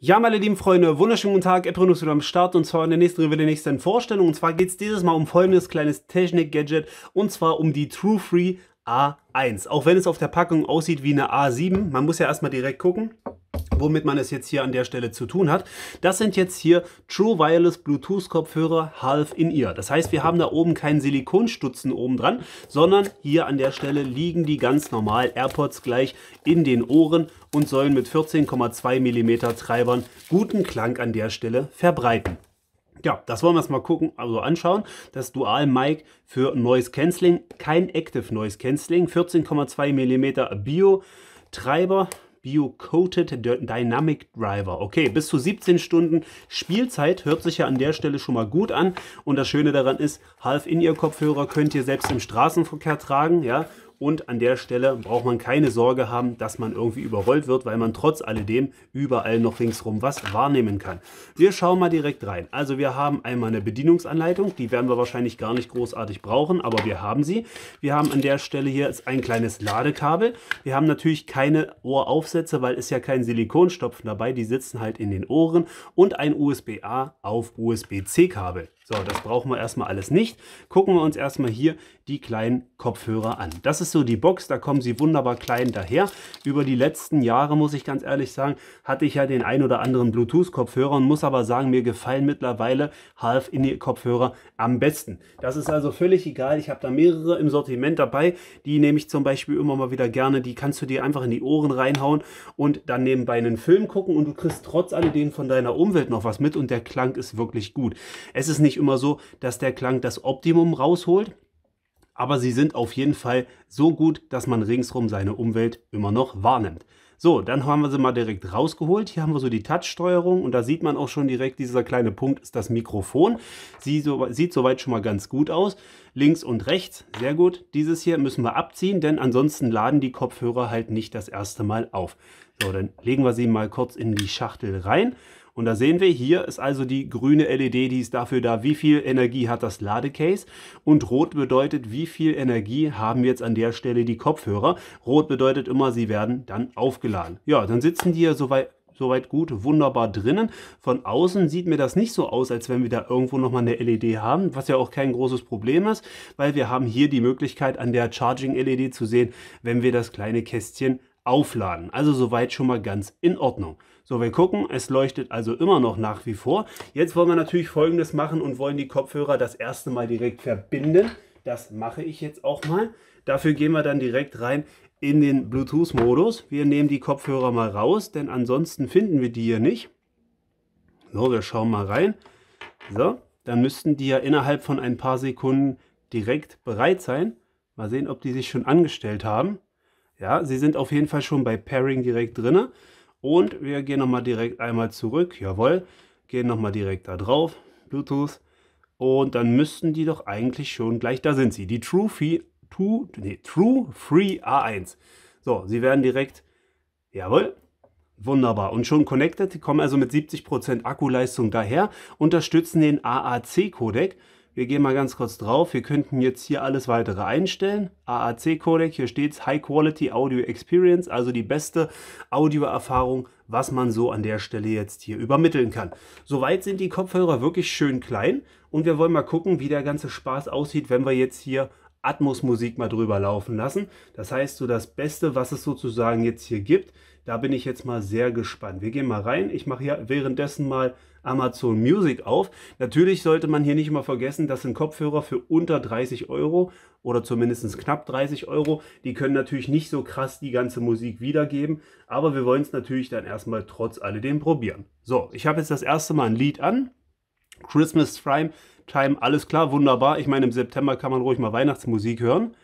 Ja, meine lieben Freunde, wunderschönen guten Tag, Epronus wieder am Start und zwar in der nächsten Review der nächsten Vorstellung. Und zwar geht es dieses Mal um folgendes kleines Technik-Gadget und zwar um die True Free A1. Auch wenn es auf der Packung aussieht wie eine A7, man muss ja erstmal direkt gucken womit man es jetzt hier an der Stelle zu tun hat. Das sind jetzt hier True Wireless Bluetooth Kopfhörer Half in Ear. Das heißt, wir haben da oben keinen Silikonstutzen oben dran, sondern hier an der Stelle liegen die ganz normal AirPods gleich in den Ohren und sollen mit 14,2 mm Treibern guten Klang an der Stelle verbreiten. Ja, das wollen wir uns mal gucken, also anschauen. Das Dual Mic für Noise Cancelling, kein Active Noise Cancelling, 14,2 mm Bio Treiber, Bio-Coated Dynamic Driver. Okay, bis zu 17 Stunden Spielzeit hört sich ja an der Stelle schon mal gut an. Und das Schöne daran ist, half in ihr Kopfhörer könnt ihr selbst im Straßenverkehr tragen, ja. Und an der Stelle braucht man keine Sorge haben, dass man irgendwie überrollt wird, weil man trotz alledem überall noch ringsrum was wahrnehmen kann. Wir schauen mal direkt rein. Also wir haben einmal eine Bedienungsanleitung, die werden wir wahrscheinlich gar nicht großartig brauchen, aber wir haben sie. Wir haben an der Stelle hier ein kleines Ladekabel. Wir haben natürlich keine Ohraufsätze, weil es ja kein Silikonstopfen dabei, die sitzen halt in den Ohren und ein USB-A auf USB-C-Kabel. So, das brauchen wir erstmal alles nicht. Gucken wir uns erstmal hier die kleinen Kopfhörer an. Das ist so die Box, da kommen sie wunderbar klein daher. Über die letzten Jahre, muss ich ganz ehrlich sagen, hatte ich ja den ein oder anderen Bluetooth-Kopfhörer und muss aber sagen, mir gefallen mittlerweile Half-In-Kopfhörer am besten. Das ist also völlig egal. Ich habe da mehrere im Sortiment dabei. Die nehme ich zum Beispiel immer mal wieder gerne. Die kannst du dir einfach in die Ohren reinhauen und dann nebenbei einen Film gucken und du kriegst trotz alledem von deiner Umwelt noch was mit und der Klang ist wirklich gut. Es ist nicht immer so, dass der Klang das Optimum rausholt. Aber sie sind auf jeden Fall so gut, dass man ringsrum seine Umwelt immer noch wahrnimmt. So, dann haben wir sie mal direkt rausgeholt. Hier haben wir so die Touch-Steuerung und da sieht man auch schon direkt, dieser kleine Punkt ist das Mikrofon. Sie so, sieht soweit schon mal ganz gut aus. Links und rechts, sehr gut. Dieses hier müssen wir abziehen, denn ansonsten laden die Kopfhörer halt nicht das erste Mal auf. So, dann legen wir sie mal kurz in die Schachtel rein. Und da sehen wir, hier ist also die grüne LED, die ist dafür da, wie viel Energie hat das Ladecase. Und rot bedeutet, wie viel Energie haben jetzt an der Stelle die Kopfhörer. Rot bedeutet immer, sie werden dann aufgeladen. Ja, dann sitzen die ja soweit soweit gut, wunderbar drinnen. Von außen sieht mir das nicht so aus, als wenn wir da irgendwo nochmal eine LED haben, was ja auch kein großes Problem ist, weil wir haben hier die Möglichkeit an der Charging LED zu sehen, wenn wir das kleine Kästchen aufladen. Also soweit schon mal ganz in Ordnung. So, wir gucken, es leuchtet also immer noch nach wie vor. Jetzt wollen wir natürlich folgendes machen und wollen die Kopfhörer das erste Mal direkt verbinden. Das mache ich jetzt auch mal. Dafür gehen wir dann direkt rein in den Bluetooth-Modus. Wir nehmen die Kopfhörer mal raus, denn ansonsten finden wir die hier nicht. So, wir schauen mal rein. So, dann müssten die ja innerhalb von ein paar Sekunden direkt bereit sein. Mal sehen, ob die sich schon angestellt haben. Ja, sie sind auf jeden Fall schon bei Pairing direkt drin. Und wir gehen nochmal direkt einmal zurück. Jawohl, gehen nochmal direkt da drauf. Bluetooth. Und dann müssten die doch eigentlich schon gleich, da sind sie. Die True, Fee, True, nee, True Free A1. So, sie werden direkt, jawohl, Wunderbar. Und schon connected, die kommen also mit 70% Akkuleistung daher, unterstützen den AAC-Codec wir gehen mal ganz kurz drauf. Wir könnten jetzt hier alles weitere einstellen. AAC-Codec, hier steht es High Quality Audio Experience, also die beste Audioerfahrung, was man so an der Stelle jetzt hier übermitteln kann. Soweit sind die Kopfhörer wirklich schön klein und wir wollen mal gucken, wie der ganze Spaß aussieht, wenn wir jetzt hier Atmos-Musik mal drüber laufen lassen. Das heißt, so das Beste, was es sozusagen jetzt hier gibt, da bin ich jetzt mal sehr gespannt. Wir gehen mal rein. Ich mache hier währenddessen mal Amazon Music auf. Natürlich sollte man hier nicht immer vergessen, das sind Kopfhörer für unter 30 Euro oder zumindest knapp 30 Euro. Die können natürlich nicht so krass die ganze Musik wiedergeben, aber wir wollen es natürlich dann erstmal trotz alledem probieren. So, ich habe jetzt das erste Mal ein Lied an. Christmas Prime Time, alles klar, wunderbar. Ich meine, im September kann man ruhig mal Weihnachtsmusik hören.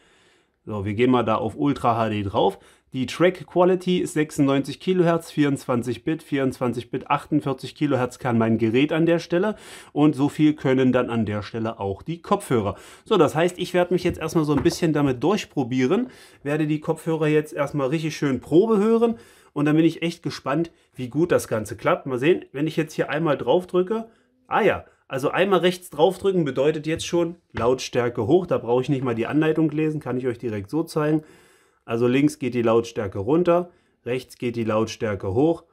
So, wir gehen mal da auf Ultra HD drauf. Die Track Quality ist 96 Kilohertz, 24 Bit, 24 Bit, 48 Kilohertz kann mein Gerät an der Stelle und so viel können dann an der Stelle auch die Kopfhörer. So, das heißt, ich werde mich jetzt erstmal so ein bisschen damit durchprobieren, werde die Kopfhörer jetzt erstmal richtig schön Probe hören und dann bin ich echt gespannt, wie gut das Ganze klappt. Mal sehen, wenn ich jetzt hier einmal drauf drücke, ah ja, also einmal rechts draufdrücken bedeutet jetzt schon Lautstärke hoch. Da brauche ich nicht mal die Anleitung lesen, kann ich euch direkt so zeigen. Also links geht die Lautstärke runter, rechts geht die Lautstärke hoch.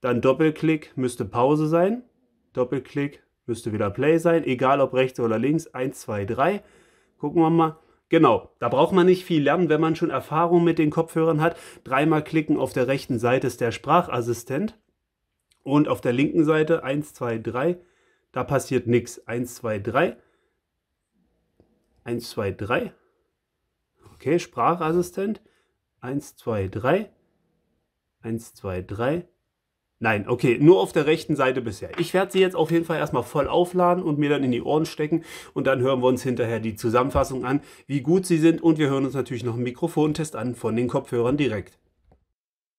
Dann Doppelklick müsste Pause sein. Doppelklick müsste wieder Play sein. Egal ob rechts oder links. 1, 2, 3. Gucken wir mal. Genau, da braucht man nicht viel lernen, wenn man schon Erfahrung mit den Kopfhörern hat. Dreimal klicken auf der rechten Seite ist der Sprachassistent. Und auf der linken Seite 1, 2, 3. Da passiert nichts. 1, 2, 3. 1, 2, 3. Okay, Sprachassistent. 1, 2, 3. 1, 2, 3. Nein, okay, nur auf der rechten Seite bisher. Ich werde sie jetzt auf jeden Fall erstmal voll aufladen und mir dann in die Ohren stecken und dann hören wir uns hinterher die Zusammenfassung an, wie gut sie sind und wir hören uns natürlich noch einen Mikrofontest an von den Kopfhörern direkt.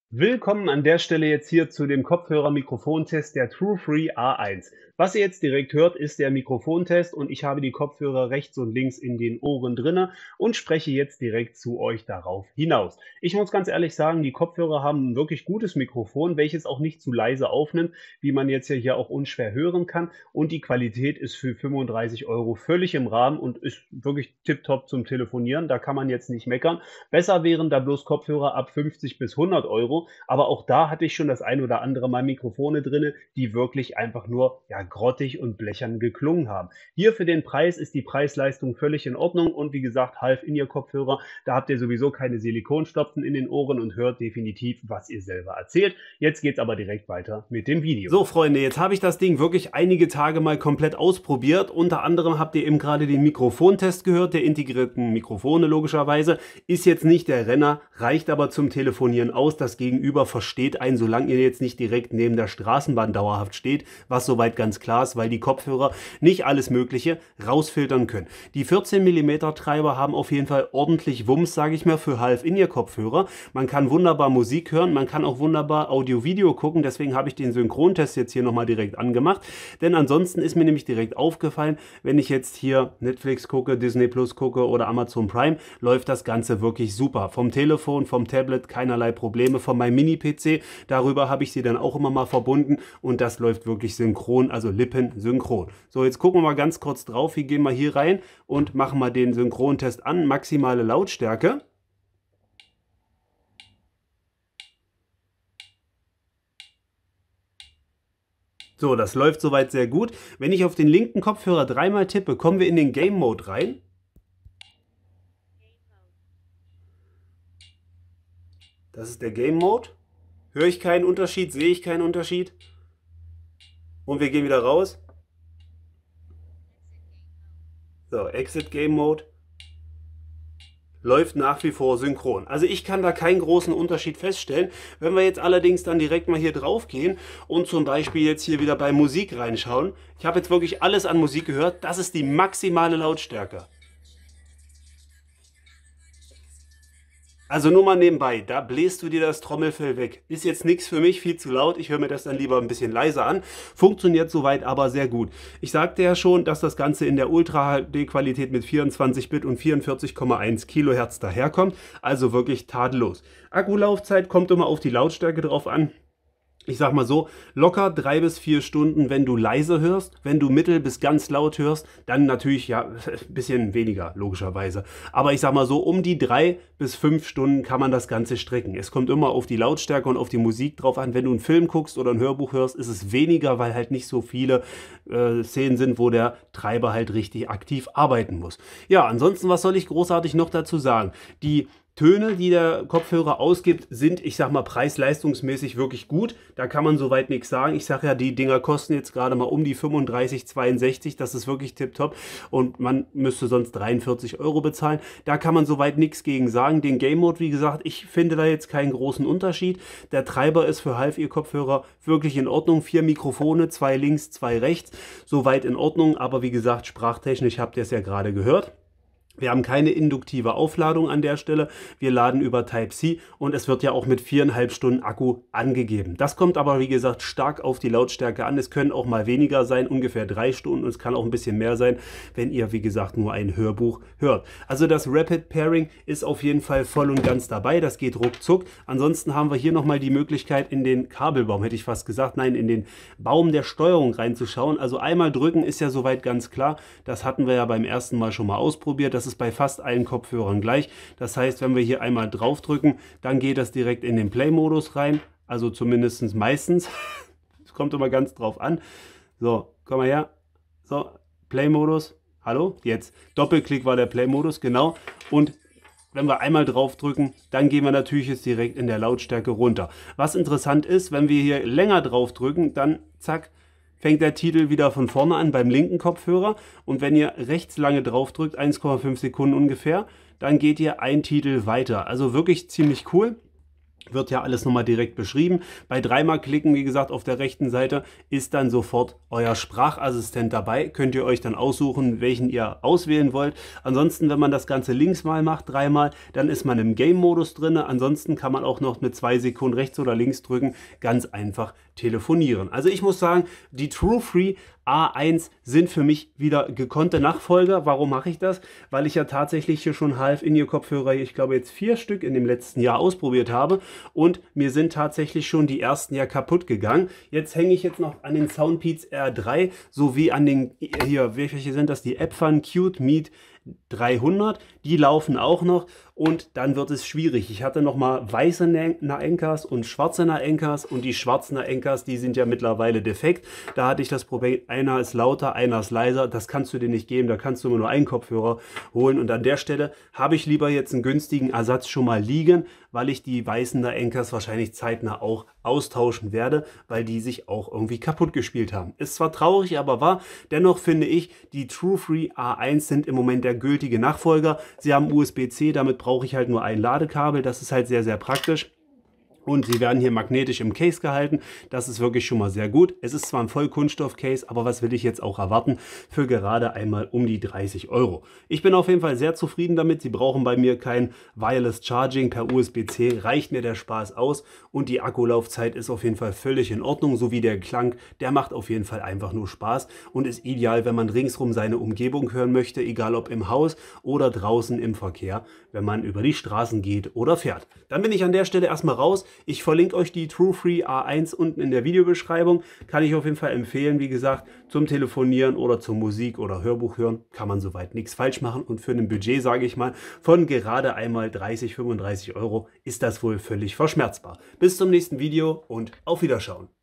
Willkommen an der Stelle jetzt hier zu dem Kopfhörer-Mikrofontest der True Free A1. Was ihr jetzt direkt hört, ist der Mikrofontest und ich habe die Kopfhörer rechts und links in den Ohren drinne und spreche jetzt direkt zu euch darauf hinaus. Ich muss ganz ehrlich sagen, die Kopfhörer haben ein wirklich gutes Mikrofon, welches auch nicht zu leise aufnimmt, wie man jetzt ja hier auch unschwer hören kann und die Qualität ist für 35 Euro völlig im Rahmen und ist wirklich tiptop zum Telefonieren, da kann man jetzt nicht meckern. Besser wären da bloß Kopfhörer ab 50 bis 100 Euro, aber auch da hatte ich schon das ein oder andere Mal Mikrofone drinne, die wirklich einfach nur ja, grottig und blechern geklungen haben. Hier für den Preis ist die Preisleistung völlig in Ordnung und wie gesagt, half in ihr Kopfhörer. Da habt ihr sowieso keine Silikonstopfen in den Ohren und hört definitiv, was ihr selber erzählt. Jetzt geht's aber direkt weiter mit dem Video. So Freunde, jetzt habe ich das Ding wirklich einige Tage mal komplett ausprobiert. Unter anderem habt ihr eben gerade den Mikrofontest gehört, der integrierten Mikrofone logischerweise. Ist jetzt nicht der Renner, reicht aber zum Telefonieren aus. Das Gegenüber versteht einen, solange ihr jetzt nicht direkt neben der Straßenbahn dauerhaft steht, was soweit ganz glas weil die Kopfhörer nicht alles Mögliche rausfiltern können. Die 14 mm Treiber haben auf jeden Fall ordentlich Wumms, sage ich mal, für Half-In-Ear-Kopfhörer. Man kann wunderbar Musik hören, man kann auch wunderbar Audio-Video gucken, deswegen habe ich den Synchrontest jetzt hier nochmal direkt angemacht, denn ansonsten ist mir nämlich direkt aufgefallen, wenn ich jetzt hier Netflix gucke, Disney Plus gucke oder Amazon Prime, läuft das Ganze wirklich super. Vom Telefon, vom Tablet keinerlei Probleme, von meinem Mini-PC, darüber habe ich sie dann auch immer mal verbunden und das läuft wirklich synchron, also also Lippen synchron. So, jetzt gucken wir mal ganz kurz drauf. Wir gehen mal hier rein und machen mal den Synchrontest an. Maximale Lautstärke. So, das läuft soweit sehr gut. Wenn ich auf den linken Kopfhörer dreimal tippe, kommen wir in den Game Mode rein. Das ist der Game Mode. Höre ich keinen Unterschied? Sehe ich keinen Unterschied? Und wir gehen wieder raus. So, Exit Game Mode. Läuft nach wie vor synchron. Also ich kann da keinen großen Unterschied feststellen. Wenn wir jetzt allerdings dann direkt mal hier drauf gehen und zum Beispiel jetzt hier wieder bei Musik reinschauen. Ich habe jetzt wirklich alles an Musik gehört. Das ist die maximale Lautstärke. Also nur mal nebenbei, da bläst du dir das Trommelfell weg. Ist jetzt nichts für mich, viel zu laut. Ich höre mir das dann lieber ein bisschen leiser an. Funktioniert soweit aber sehr gut. Ich sagte ja schon, dass das Ganze in der Ultra-HD-Qualität mit 24-Bit und 44,1 Kilohertz daherkommt. Also wirklich tadellos. Akkulaufzeit kommt immer auf die Lautstärke drauf an ich sag mal so, locker drei bis vier Stunden, wenn du leise hörst, wenn du mittel bis ganz laut hörst, dann natürlich ja ein bisschen weniger, logischerweise. Aber ich sag mal so, um die drei bis fünf Stunden kann man das Ganze strecken. Es kommt immer auf die Lautstärke und auf die Musik drauf an. Wenn du einen Film guckst oder ein Hörbuch hörst, ist es weniger, weil halt nicht so viele äh, Szenen sind, wo der Treiber halt richtig aktiv arbeiten muss. Ja, ansonsten, was soll ich großartig noch dazu sagen? Die Töne, die der Kopfhörer ausgibt, sind, ich sag mal, preis-leistungsmäßig wirklich gut. Da kann man soweit nichts sagen. Ich sag ja, die Dinger kosten jetzt gerade mal um die 35, 62. Das ist wirklich tipptopp. Und man müsste sonst 43 Euro bezahlen. Da kann man soweit nichts gegen sagen. Den Game Mode, wie gesagt, ich finde da jetzt keinen großen Unterschied. Der Treiber ist für Half-Ear-Kopfhörer wirklich in Ordnung. Vier Mikrofone, zwei links, zwei rechts. Soweit in Ordnung. Aber wie gesagt, sprachtechnisch habt ihr es ja gerade gehört. Wir haben keine induktive Aufladung an der Stelle. Wir laden über Type-C und es wird ja auch mit viereinhalb Stunden Akku angegeben. Das kommt aber, wie gesagt, stark auf die Lautstärke an. Es können auch mal weniger sein, ungefähr drei Stunden und es kann auch ein bisschen mehr sein, wenn ihr, wie gesagt, nur ein Hörbuch hört. Also das Rapid Pairing ist auf jeden Fall voll und ganz dabei. Das geht ruckzuck. Ansonsten haben wir hier nochmal die Möglichkeit, in den Kabelbaum, hätte ich fast gesagt, nein, in den Baum der Steuerung reinzuschauen. Also einmal drücken ist ja soweit ganz klar. Das hatten wir ja beim ersten Mal schon mal ausprobiert. Das ist ist bei fast allen Kopfhörern gleich. Das heißt, wenn wir hier einmal draufdrücken, dann geht das direkt in den Play-Modus rein. Also zumindest meistens. Es kommt immer ganz drauf an. So, komm mal her. So, Play-Modus. Hallo? Jetzt. Doppelklick war der Play-Modus, genau. Und wenn wir einmal draufdrücken, dann gehen wir natürlich jetzt direkt in der Lautstärke runter. Was interessant ist, wenn wir hier länger draufdrücken, dann zack, fängt der Titel wieder von vorne an beim linken Kopfhörer und wenn ihr rechts lange drauf drückt, 1,5 Sekunden ungefähr, dann geht ihr ein Titel weiter. Also wirklich ziemlich cool. Wird ja alles nochmal direkt beschrieben. Bei dreimal klicken, wie gesagt, auf der rechten Seite ist dann sofort euer Sprachassistent dabei. Könnt ihr euch dann aussuchen, welchen ihr auswählen wollt. Ansonsten, wenn man das Ganze links mal macht, dreimal, dann ist man im Game-Modus drin. Ansonsten kann man auch noch mit zwei Sekunden rechts oder links drücken ganz einfach telefonieren. Also ich muss sagen, die True Free A1 sind für mich wieder gekonnte Nachfolger. Warum mache ich das? Weil ich ja tatsächlich hier schon half in ihr Kopfhörer, ich glaube jetzt vier Stück in dem letzten Jahr ausprobiert habe und mir sind tatsächlich schon die ersten ja kaputt gegangen. Jetzt hänge ich jetzt noch an den Soundpeats R3 sowie an den hier, welche sind das? Die Epfan Cute Meat 300, die laufen auch noch und dann wird es schwierig. Ich hatte noch mal weiße Naenkas und schwarze Naenkas und die schwarzen Naenkas, die sind ja mittlerweile defekt. Da hatte ich das Problem, einer ist lauter, einer ist leiser, das kannst du dir nicht geben, da kannst du immer nur einen Kopfhörer holen und an der Stelle habe ich lieber jetzt einen günstigen Ersatz schon mal liegen, weil ich die weißen Enkers wahrscheinlich zeitnah auch austauschen werde, weil die sich auch irgendwie kaputt gespielt haben. Ist zwar traurig, aber wahr. Dennoch finde ich, die True Free A1 sind im Moment der gültige Nachfolger. Sie haben USB-C, damit brauche ich halt nur ein Ladekabel. Das ist halt sehr, sehr praktisch und sie werden hier magnetisch im Case gehalten. Das ist wirklich schon mal sehr gut. Es ist zwar ein Vollkunststoff-Case, aber was will ich jetzt auch erwarten für gerade einmal um die 30 Euro. Ich bin auf jeden Fall sehr zufrieden damit. Sie brauchen bei mir kein Wireless Charging per USB-C. Reicht mir der Spaß aus und die Akkulaufzeit ist auf jeden Fall völlig in Ordnung, So wie der Klang. Der macht auf jeden Fall einfach nur Spaß und ist ideal, wenn man ringsrum seine Umgebung hören möchte, egal ob im Haus oder draußen im Verkehr, wenn man über die Straßen geht oder fährt. Dann bin ich an der Stelle erstmal raus. Ich verlinke euch die TrueFree A1 unten in der Videobeschreibung. Kann ich auf jeden Fall empfehlen. Wie gesagt, zum Telefonieren oder zur Musik oder Hörbuch hören kann man soweit nichts falsch machen. Und für ein Budget, sage ich mal, von gerade einmal 30, 35 Euro ist das wohl völlig verschmerzbar. Bis zum nächsten Video und auf Wiederschauen.